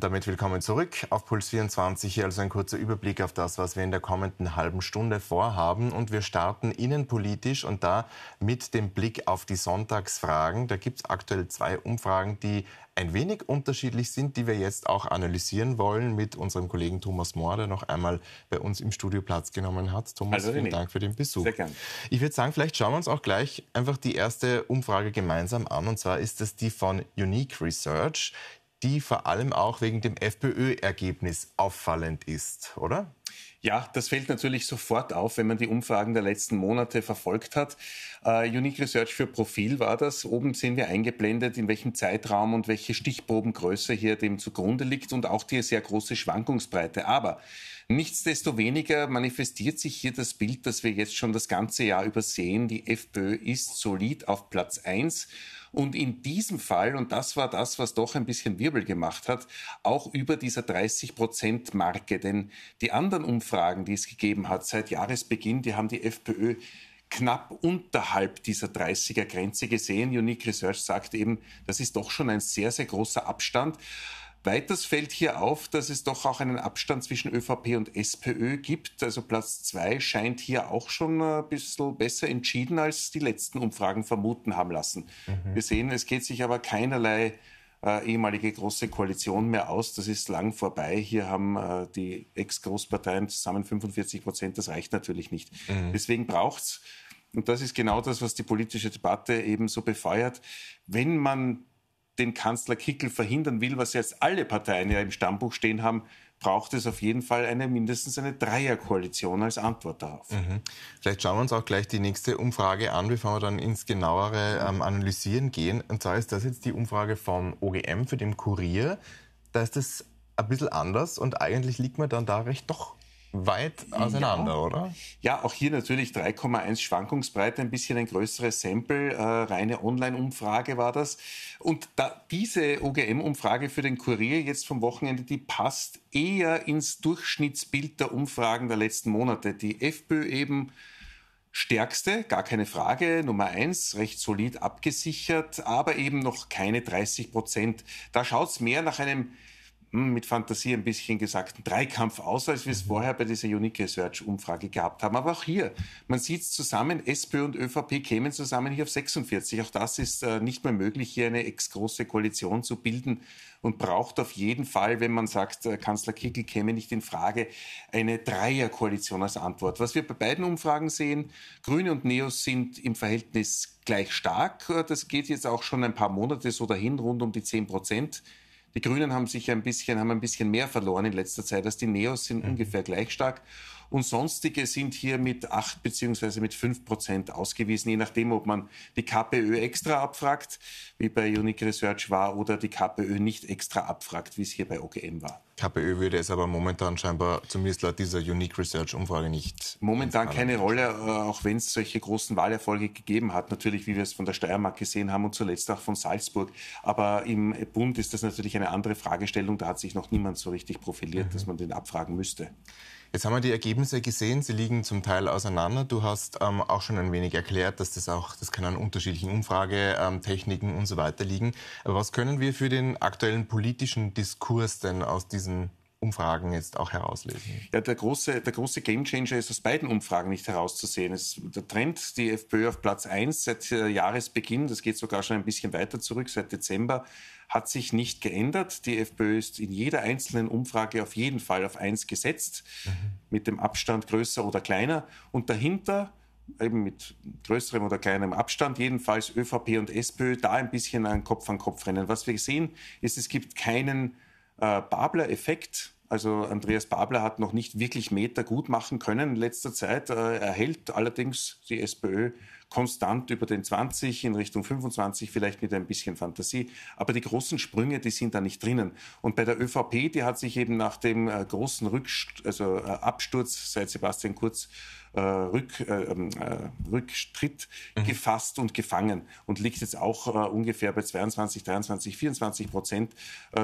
Und damit willkommen zurück auf Puls 24. Hier also ein kurzer Überblick auf das, was wir in der kommenden halben Stunde vorhaben. Und wir starten innenpolitisch und da mit dem Blick auf die Sonntagsfragen. Da gibt es aktuell zwei Umfragen, die ein wenig unterschiedlich sind, die wir jetzt auch analysieren wollen mit unserem Kollegen Thomas Mohr, der noch einmal bei uns im Studio Platz genommen hat. Thomas, also, vielen Dank für den Besuch. Sehr gerne. Ich würde sagen, vielleicht schauen wir uns auch gleich einfach die erste Umfrage gemeinsam an. Und zwar ist das die von Unique Research die vor allem auch wegen dem FPÖ-Ergebnis auffallend ist, oder? Ja, das fällt natürlich sofort auf, wenn man die Umfragen der letzten Monate verfolgt hat. Uh, Unique Research für Profil war das. Oben sehen wir eingeblendet, in welchem Zeitraum und welche Stichprobengröße hier dem zugrunde liegt und auch die sehr große Schwankungsbreite. Aber nichtsdestoweniger manifestiert sich hier das Bild, das wir jetzt schon das ganze Jahr übersehen. Die FPÖ ist solid auf Platz eins und in diesem Fall, und das war das, was doch ein bisschen Wirbel gemacht hat, auch über dieser 30-Prozent-Marke. Denn die anderen Umfragen, die es gegeben hat seit Jahresbeginn, die haben die FPÖ knapp unterhalb dieser 30er-Grenze gesehen. Unique Research sagt eben, das ist doch schon ein sehr, sehr großer Abstand. Weiters fällt hier auf, dass es doch auch einen Abstand zwischen ÖVP und SPÖ gibt. Also Platz zwei scheint hier auch schon ein bisschen besser entschieden, als die letzten Umfragen vermuten haben lassen. Mhm. Wir sehen, es geht sich aber keinerlei äh, ehemalige große Koalition mehr aus. Das ist lang vorbei. Hier haben äh, die Ex-Großparteien zusammen 45 Prozent. Das reicht natürlich nicht. Mhm. Deswegen es. und das ist genau das, was die politische Debatte eben so befeuert. Wenn man den Kanzler Kickel verhindern will, was jetzt alle Parteien ja im Stammbuch stehen haben, braucht es auf jeden Fall eine, mindestens eine Dreierkoalition als Antwort darauf. Mhm. Vielleicht schauen wir uns auch gleich die nächste Umfrage an, bevor wir dann ins genauere ähm, Analysieren gehen. Und zwar ist das jetzt die Umfrage vom OGM für den Kurier. Da ist das ein bisschen anders und eigentlich liegt man dann da recht doch weit auseinander, ja. oder? Ja, auch hier natürlich 3,1 Schwankungsbreite, ein bisschen ein größeres Sample, äh, reine Online-Umfrage war das. Und da diese OGM-Umfrage für den Kurier jetzt vom Wochenende, die passt eher ins Durchschnittsbild der Umfragen der letzten Monate. Die FPÖ eben stärkste, gar keine Frage, Nummer eins, recht solid abgesichert, aber eben noch keine 30 Prozent. Da schaut es mehr nach einem hm, mit Fantasie ein bisschen gesagt, Dreikampf aus, als wir es mhm. vorher bei dieser Unique Research Umfrage gehabt haben. Aber auch hier, man sieht es zusammen, SPÖ und ÖVP kämen zusammen hier auf 46. Auch das ist äh, nicht mehr möglich, hier eine ex-große Koalition zu bilden und braucht auf jeden Fall, wenn man sagt, äh, Kanzler Kickel käme nicht in Frage, eine Dreierkoalition als Antwort. Was wir bei beiden Umfragen sehen, Grüne und Neos sind im Verhältnis gleich stark. Äh, das geht jetzt auch schon ein paar Monate so dahin, rund um die 10 Prozent. Die Grünen haben sich ein bisschen, haben ein bisschen mehr verloren in letzter Zeit als die Neos, sind mhm. ungefähr gleich stark und sonstige sind hier mit 8 bzw. mit 5 Prozent ausgewiesen, je nachdem, ob man die KPÖ extra abfragt, wie bei Unique Research war, oder die KPÖ nicht extra abfragt, wie es hier bei OGM war. KPÖ würde es aber momentan scheinbar, zumindest laut dieser Unique Research-Umfrage, nicht. Momentan keine Rolle, äh, auch wenn es solche großen Wahlerfolge gegeben hat. Natürlich, wie wir es von der Steiermark gesehen haben und zuletzt auch von Salzburg. Aber im Bund ist das natürlich eine andere Fragestellung. Da hat sich noch niemand so richtig profiliert, mhm. dass man den abfragen müsste. Jetzt haben wir die Ergebnisse gesehen, sie liegen zum Teil auseinander. Du hast ähm, auch schon ein wenig erklärt, dass das auch, das kann an unterschiedlichen Umfragetechniken ähm, und so weiter liegen. Aber was können wir für den aktuellen politischen Diskurs denn aus diesen Umfragen jetzt auch herauslesen? Ja, der große, der große Gamechanger ist aus beiden Umfragen nicht herauszusehen. Es, der Trend, die FPÖ auf Platz 1 seit äh, Jahresbeginn, das geht sogar schon ein bisschen weiter zurück, seit Dezember, hat sich nicht geändert. Die FPÖ ist in jeder einzelnen Umfrage auf jeden Fall auf 1 gesetzt, mhm. mit dem Abstand größer oder kleiner. Und dahinter eben mit größerem oder kleinerem Abstand, jedenfalls ÖVP und SPÖ, da ein bisschen ein Kopf-an-Kopf-Rennen. Was wir sehen, ist, es gibt keinen äh, Babler-Effekt also Andreas Babler hat noch nicht wirklich Meter gut machen können in letzter Zeit. Äh, er hält allerdings die SPÖ konstant über den 20 in Richtung 25, vielleicht mit ein bisschen Fantasie. Aber die großen Sprünge, die sind da nicht drinnen. Und bei der ÖVP, die hat sich eben nach dem äh, großen Rückst also äh, Absturz seit Sebastian Kurz äh, Rück, äh, ähm, äh, Rücktritt mhm. gefasst und gefangen und liegt jetzt auch ungefähr bei 22, 23, 24 Prozent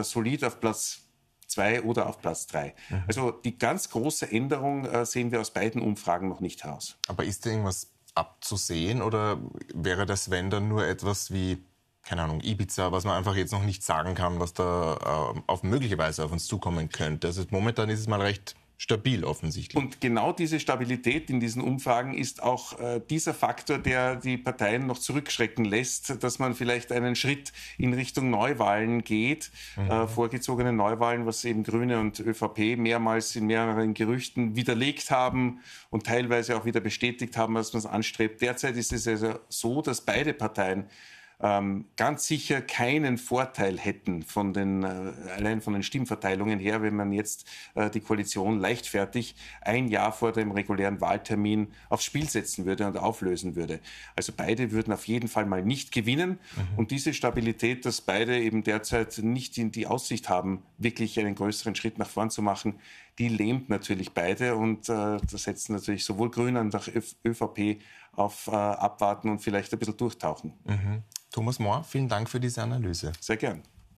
solid auf Platz 2 oder auf Platz 3. Mhm. Also die ganz große Änderung äh, sehen wir aus beiden Umfragen noch nicht heraus. Aber ist da irgendwas abzusehen oder wäre das, wenn dann nur etwas wie, keine Ahnung, Ibiza, was man einfach jetzt noch nicht sagen kann, was da äh, auf möglicherweise auf uns zukommen könnte? Also momentan ist es mal recht stabil offensichtlich. Und genau diese Stabilität in diesen Umfragen ist auch äh, dieser Faktor, der die Parteien noch zurückschrecken lässt, dass man vielleicht einen Schritt in Richtung Neuwahlen geht, mhm. äh, vorgezogene Neuwahlen, was eben Grüne und ÖVP mehrmals in mehreren Gerüchten widerlegt haben und teilweise auch wieder bestätigt haben, was man anstrebt. Derzeit ist es also so, dass beide Parteien ähm, ganz sicher keinen Vorteil hätten von den, äh, allein von den Stimmverteilungen her, wenn man jetzt äh, die Koalition leichtfertig ein Jahr vor dem regulären Wahltermin aufs Spiel setzen würde und auflösen würde. Also beide würden auf jeden Fall mal nicht gewinnen. Mhm. Und diese Stabilität, dass beide eben derzeit nicht in die Aussicht haben, wirklich einen größeren Schritt nach vorn zu machen, die lähmt natürlich beide und äh, das setzen natürlich sowohl Grünen als auch ÖVP auf äh, Abwarten und vielleicht ein bisschen durchtauchen. Mhm. Thomas Mohr, vielen Dank für diese Analyse. Sehr gern.